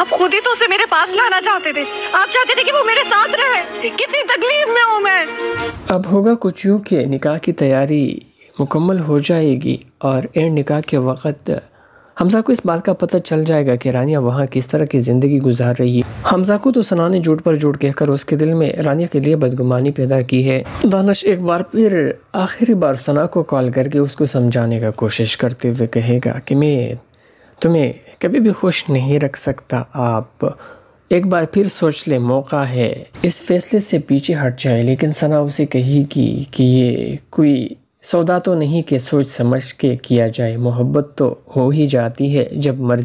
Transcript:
आप खुद ही तो उसे मेरे पास लाना चाहते थे आप चाहते थे कि वो मेरे साथ रहे कितनी तकलीफ में हूँ मैं अब होगा कुछ यूँ कि निकाह की तैयारी मुकम्मल हो जाएगी और एंड निकाह के वक्त हमजा को इस बात का पता चल जाएगा कि रानिया वहाँ किस तरह की ज़िंदगी गुजार रही है हमजा को तो सना ने झूठ पर झूठ कहकर उसके दिल में रानिया के लिए बदगुमानी पैदा की है दानश एक बार फिर आखिरी बार सना को कॉल करके उसको समझाने का कोशिश करते हुए कहेगा कि मैं तुम्हें कभी भी खुश नहीं रख सकता आप एक बार फिर सोच ले मौका है इस फैसले से पीछे हट जाए लेकिन सना उसे कहेगी कि ये कोई सौदा तो नहीं कि सोच समझ के किया जाए मोहब्बत तो हो ही जाती है जब मर्जी